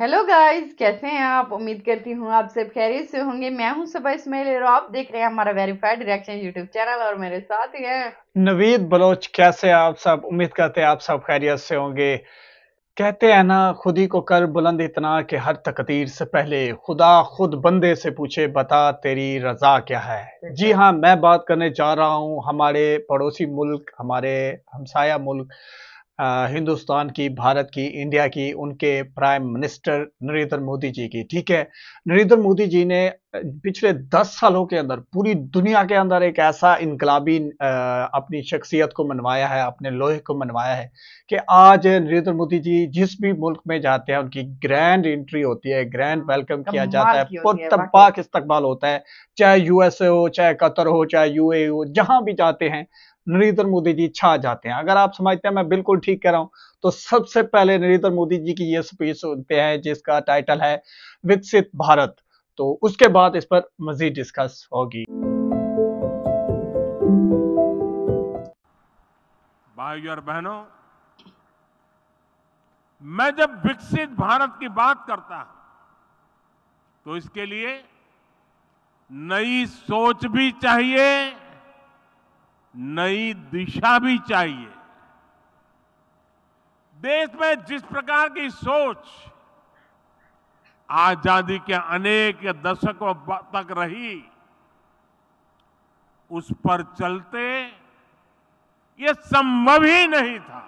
Hello guys कैसे हैं आप उम्मीद करती हूँ आप सब खैरियत से होंगे मैं हूँ सबा इसमाइल और आप देख रहे हैं हमारा वेरीफाइड रिएक्शन यूट्यूब चैनल और मेरे साथ ही हैं नवीद बलोच कैसे आप सब उम्मीद करते हैं आप सब खैरियत से होंगे कहते हैं ना खुद ही को कर बुलंद इतना कि हर तकदीर से पहले खुदा खुद बंदे से पूछे बता तेरी रजा क्या है जी हाँ मैं बात करने जा रहा हूँ हमारे पड़ोसी मुल्क हमारे हमसाया मुल्क हिंदुस्तान की भारत की इंडिया की उनके प्राइम मिनिस्टर नरेंद्र मोदी जी की ठीक है नरेंद्र मोदी जी ने पिछले दस सालों के अंदर पूरी दुनिया के अंदर एक ऐसा इनकलाबी अपनी शख्सियत को मनवाया है अपने लोहे को मनवाया है कि आज नरेंद्र मोदी जी जिस भी मुल्क में जाते हैं उनकी ग्रैंड एंट्री होती है ग्रैंड वेलकम किया जाता है पुरतबाक इस्तकबाल होता है चाहे यूएसए हो चाहे कतर हो चाहे यूए e हो जहां भी जाते हैं नरेंद्र मोदी जी छा जाते हैं अगर आप समझते हैं मैं बिल्कुल ठीक कह रहा हूं तो सबसे पहले नरेंद्र मोदी जी की ये स्पीच सुनते हैं जिसका टाइटल है विकसित भारत तो उसके बाद इस पर मजीद डिस्कस होगी भाई और बहनों मैं जब विकसित भारत की बात करता तो इसके लिए नई सोच भी चाहिए नई दिशा भी चाहिए देश में जिस प्रकार की सोच आजादी के अनेक दशकों तक रही उस पर चलते ये संभव ही नहीं था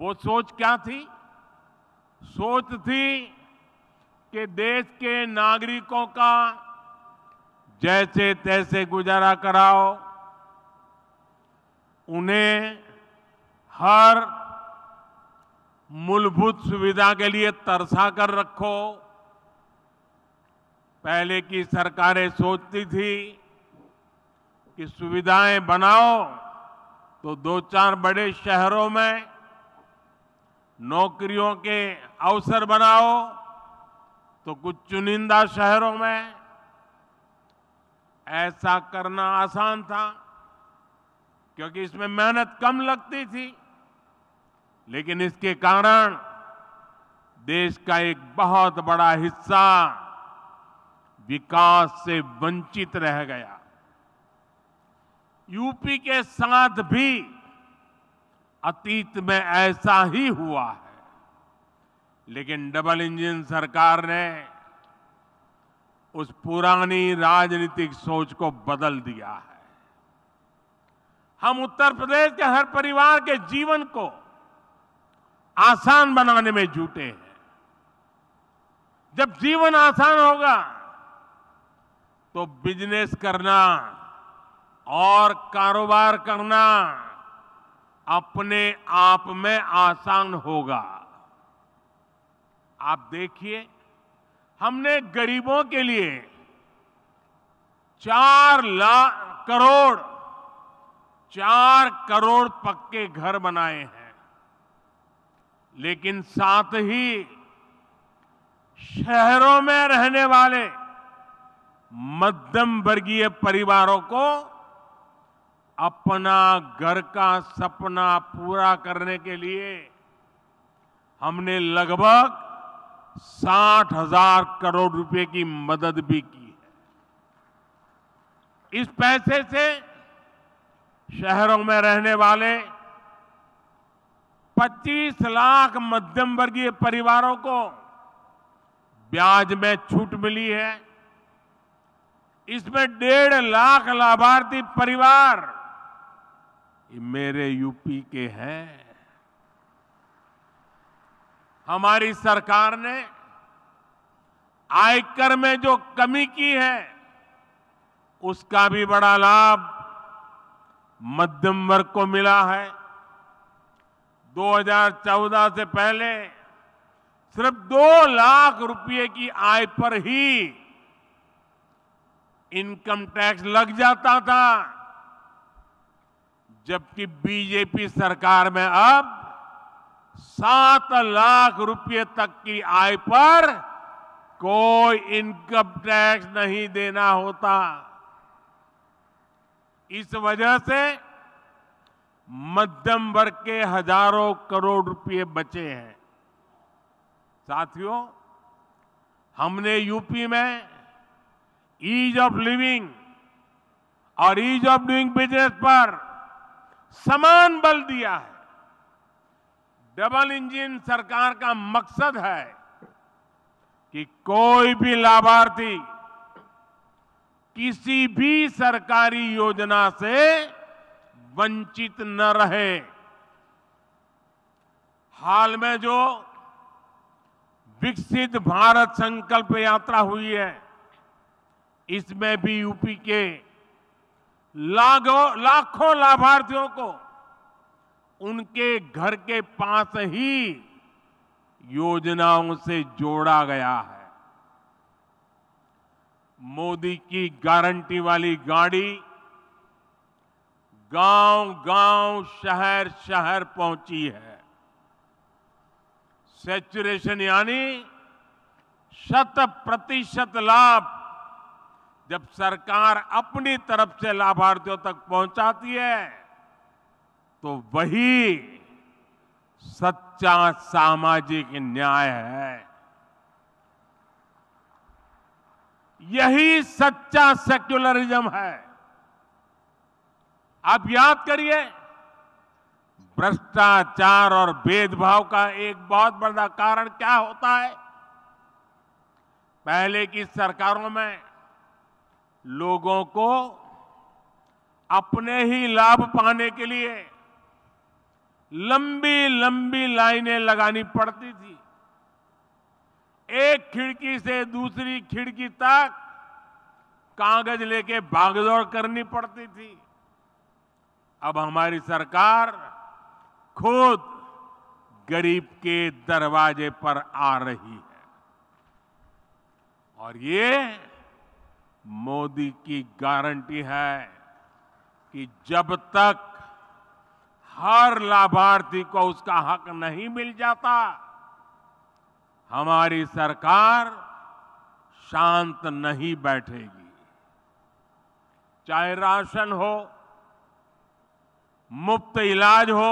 वो सोच क्या थी सोच थी कि देश के नागरिकों का जैसे तैसे गुजारा कराओ उन्हें हर मूलभूत सुविधा के लिए तरसा कर रखो पहले की सरकारें सोचती थी कि सुविधाएं बनाओ तो दो चार बड़े शहरों में नौकरियों के अवसर बनाओ तो कुछ चुनिंदा शहरों में ऐसा करना आसान था क्योंकि इसमें मेहनत कम लगती थी लेकिन इसके कारण देश का एक बहुत बड़ा हिस्सा विकास से वंचित रह गया यूपी के साथ भी अतीत में ऐसा ही हुआ है लेकिन डबल इंजन सरकार ने उस पुरानी राजनीतिक सोच को बदल दिया है हम उत्तर प्रदेश के हर परिवार के जीवन को आसान बनाने में जुटे हैं जब जीवन आसान होगा तो बिजनेस करना और कारोबार करना अपने आप में आसान होगा आप देखिए हमने गरीबों के लिए चार लाख करोड़ चार करोड़ पक्के घर बनाए हैं लेकिन साथ ही शहरों में रहने वाले मध्यम वर्गीय परिवारों को अपना घर का सपना पूरा करने के लिए हमने लगभग साठ हजार करोड़ रुपए की मदद भी की है इस पैसे से शहरों में रहने वाले 25 लाख मध्यम वर्गीय परिवारों को ब्याज में छूट मिली है इसमें डेढ़ लाख लाभार्थी परिवार मेरे यूपी के हैं हमारी सरकार ने आयकर में जो कमी की है उसका भी बड़ा लाभ मध्यम वर्ग को मिला है 2014 से पहले सिर्फ दो लाख रुपए की आय पर ही इनकम टैक्स लग जाता था जबकि बीजेपी सरकार में अब सात लाख रुपए तक की आय पर कोई इनकम टैक्स नहीं देना होता इस वजह से मध्यम वर्ग के हजारों करोड़ रुपए बचे हैं साथियों हमने यूपी में ईज ऑफ लिविंग और ईज ऑफ डूइंग बिजनेस पर समान बल दिया है डबल इंजन सरकार का मकसद है कि कोई भी लाभार्थी किसी भी सरकारी योजना से वंचित न रहे हाल में जो विकसित भारत संकल्प यात्रा हुई है इसमें भी यूपी के लाखों लाभार्थियों को उनके घर के पास ही योजनाओं से जोड़ा गया है मोदी की गारंटी वाली गाड़ी गांव गांव शहर शहर पहुंची है सेचुरेशन यानी शत प्रतिशत लाभ जब सरकार अपनी तरफ से लाभार्थियों तक पहुंचाती है तो वही सच्चा सामाजिक न्याय है यही सच्चा सेक्युलरिज्म है आप याद करिए भ्रष्टाचार और भेदभाव का एक बहुत बड़ा कारण क्या होता है पहले की सरकारों में लोगों को अपने ही लाभ पाने के लिए लंबी लंबी लाइनें लगानी पड़ती थी एक खिड़की से दूसरी खिड़की तक कागज लेके भागदौड़ करनी पड़ती थी अब हमारी सरकार खुद गरीब के दरवाजे पर आ रही है और ये मोदी की गारंटी है कि जब तक हर लाभार्थी को उसका हक नहीं मिल जाता हमारी सरकार शांत नहीं बैठेगी चाहे राशन हो मुफ्त इलाज हो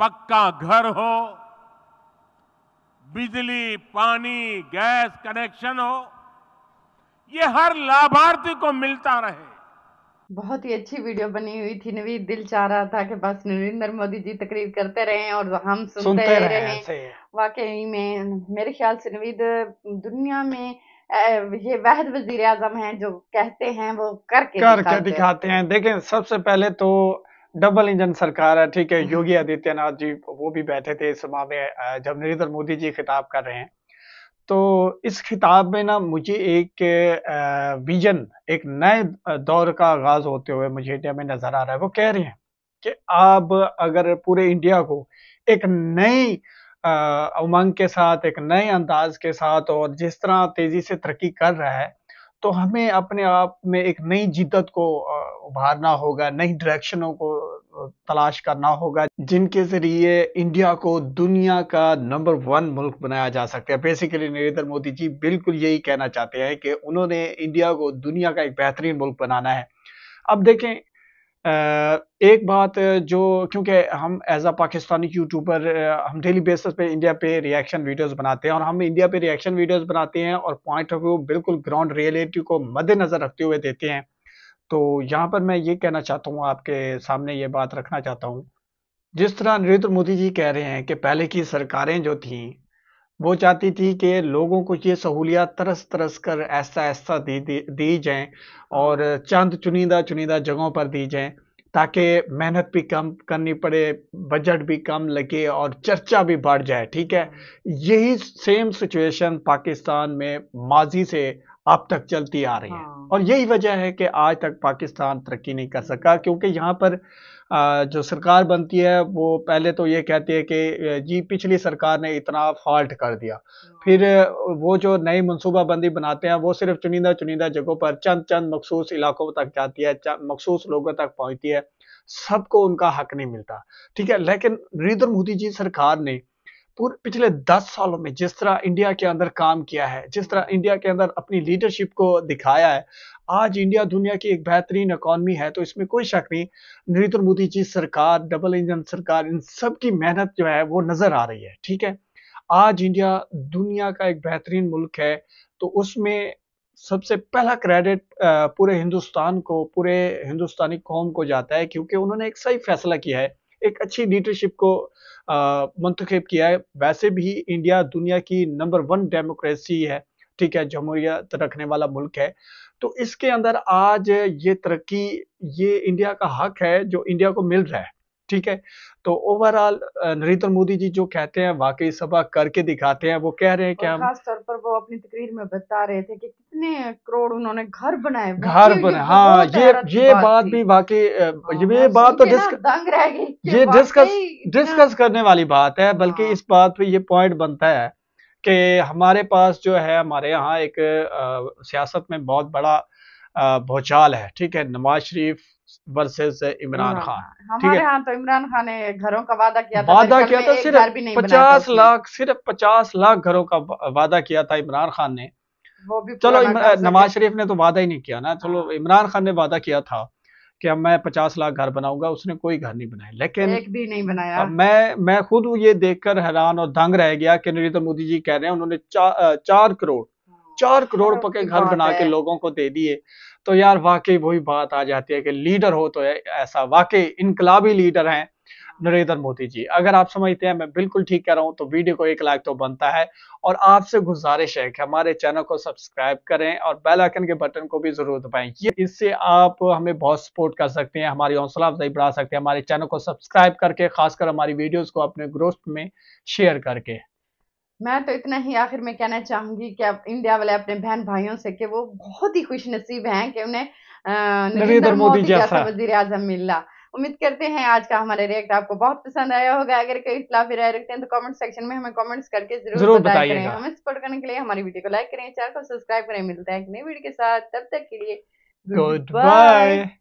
पक्का घर हो बिजली पानी गैस कनेक्शन हो ये हर लाभार्थी को मिलता रहे बहुत ही अच्छी वीडियो बनी हुई थी नवी दिल चाह रहा था कि बस नरेंद्र मोदी जी तकरीर करते रहे और हम सुनते, सुनते रहे, रहे। वाकई में मेरे ख्याल से नवीद दुनिया में ये वहद वजीर आजम है जो कहते हैं वो करके करके दिखाते, दिखाते हैं देखें सबसे पहले तो डबल इंजन सरकार है ठीक है हम्म। योगी आदित्यनाथ जी वो भी बैठे थे इस सभा में जब नरेंद्र मोदी जी खिताब कर रहे हैं तो इस खिताब में ना मुझे एक विजन एक नए दौर का आगाज होते हुए मुझे इंडिया में नजर आ रहा है वो कह रहे हैं कि आप अगर पूरे इंडिया को एक नई उमंग के साथ एक नए अंदाज के साथ और जिस तरह तेजी से तरक्की कर रहा है तो हमें अपने आप में एक नई जिद्दत को उभारना होगा नई डायरेक्शनों को तलाश करना होगा जिनके जरिए इंडिया को दुनिया का नंबर वन मुल्क बनाया जा सकता है बेसिकली नरेंद्र मोदी जी बिल्कुल यही कहना चाहते हैं कि उन्होंने इंडिया को दुनिया का एक बेहतरीन मुल्क बनाना है अब देखें एक बात जो क्योंकि हम एज अ पाकिस्तानी यूट्यूबर हम डेली बेसिस पे इंडिया पे रिएक्शन वीडियोस बनाते हैं और हम इंडिया पे रिएक्शन वीडियोस बनाते हैं और पॉइंट ऑफ व्यू बिल्कुल ग्राउंड रियलिटी को मद्देनज़र रखते हुए देते हैं तो यहाँ पर मैं ये कहना चाहता हूँ आपके सामने ये बात रखना चाहता हूँ जिस तरह नरेंद्र मोदी जी कह रहे हैं कि पहले की सरकारें जो थीं वो चाहती थी कि लोगों को ये सहूलियात तरस तरस कर ऐसा ऐसा दी दी, दी जाएं और चंद चुनिंदा चुनिंदा जगहों पर दी जाएं ताकि मेहनत भी कम करनी पड़े बजट भी कम लगे और चर्चा भी बढ़ जाए ठीक है यही सेम सिचुएशन पाकिस्तान में माजी से अब तक चलती आ रही है हाँ। और यही वजह है कि आज तक पाकिस्तान तरक्की नहीं कर सका क्योंकि यहाँ पर जो सरकार बनती है वो पहले तो ये कहती है कि जी पिछली सरकार ने इतना फॉल्ट कर दिया हाँ। फिर वो जो नई मनसूबाबंदी बनाते हैं वो सिर्फ चुनिंदा चुनिंदा जगहों पर चंद चंद मखसूस इलाकों तक जाती है मखसूस लोगों तक पहुंचती है सबको उनका हक नहीं मिलता ठीक है लेकिन नरेंद्र मोदी जी सरकार ने पूरे पिछले दस सालों में जिस तरह इंडिया के अंदर काम किया है जिस तरह इंडिया के अंदर अपनी लीडरशिप को दिखाया है आज इंडिया दुनिया की एक बेहतरीन इकॉनमी है तो इसमें कोई शक नहीं नरेंद्र मोदी जी सरकार डबल इंजन सरकार इन सब की मेहनत जो है वो नजर आ रही है ठीक है आज इंडिया दुनिया का एक बेहतरीन मुल्क है तो उसमें सबसे पहला क्रेडिट पूरे हिंदुस्तान को पूरे हिंदुस्तानी कौम को जाता है क्योंकि उन्होंने एक सही फैसला किया है एक अच्छी लीडरशिप को मंतखब किया है वैसे भी इंडिया दुनिया की नंबर वन डेमोक्रेसी है ठीक है जमहूरियत रखने वाला मुल्क है तो इसके अंदर आज ये तरक्की ये इंडिया का हक है जो इंडिया को मिल रहा है ठीक है तो ओवरऑल नरेंद्र मोदी जी जो कहते हैं वाकई सभा करके दिखाते हैं वो कह रहे हैं कि हम खास तौर पर वो अपनी तकरीर में बता रहे थे कि कितने करोड़ उन्होंने घर बनाए घर बनाए तो हाँ, हाँ ये ये बात भी वाकई ये बात तो गई ये डिस्कस डिस्कस करने वाली बात है बल्कि हाँ। इस बात पे ये पॉइंट बनता है कि हमारे पास जो है हमारे यहाँ एक सियासत में बहुत बड़ा भोचाल है ठीक है नवाज शरीफ वर्सेस इमरान खान ठीक है हाँ तो इमरान खान ने घरों का वादा किया था वादा किया था सिर्फ पचास लाख सिर्फ पचास लाख घरों का वादा किया था इमरान खान ने वो भी चलो नवाज शरीफ ने तो वादा ही नहीं किया ना चलो हाँ। इमरान खान ने वादा किया था कि अब मैं पचास लाख घर बनाऊंगा उसने कोई घर नहीं बनाया लेकिन एक भी नहीं बनाया मैं मैं खुद ये देखकर हैरान और दंग रह गया कि नरेंद्र मोदी जी कह रहे हैं उन्होंने चा, चार करोड़ हाँ। चार करोड़ पके घर बना के लोगों को दे दिए तो यार वाकई वही बात आ जाती है कि लीडर हो तो ऐसा वाकई इनकलाबी लीडर हैं नरेंद्र मोदी जी अगर आप समझते हैं मैं बिल्कुल ठीक कह रहा हूं तो वीडियो को एक लाइक तो बनता है और आपसे गुजारिश है कि हमारे चैनल को सब्सक्राइब करें और बेल आइकन के बटन को भी जरूर दबाएं ये इससे आप हमें बहुत सपोर्ट कर सकते हैं हमारी हौसला अफजाई बढ़ा सकते हैं हमारे चैनल को सब्सक्राइब करके खासकर हमारी वीडियोज को अपने ग्रुप में शेयर करके मैं तो इतना ही आखिर में कहना चाहूंगी कि आप इंडिया वाले अपने बहन भाइयों से कि वो बहुत ही खुश नसीब है कि उन्हें नरेंद्र मोदी जैसा वजीर आजम मिला उम्मीद करते हैं आज का हमारा रिएक्ट आपको बहुत पसंद आया होगा अगर कोई इतला फिर रखते हैं तो कमेंट सेक्शन में हमें कमेंट्स करके जरूर, जरूर करें हमें सपोर्ट करने के लिए हमारी वीडियो को लाइक करें चैनल को सब्सक्राइब करें मिलता है एक नई वीडियो के साथ तब तक के लिए गुड बाय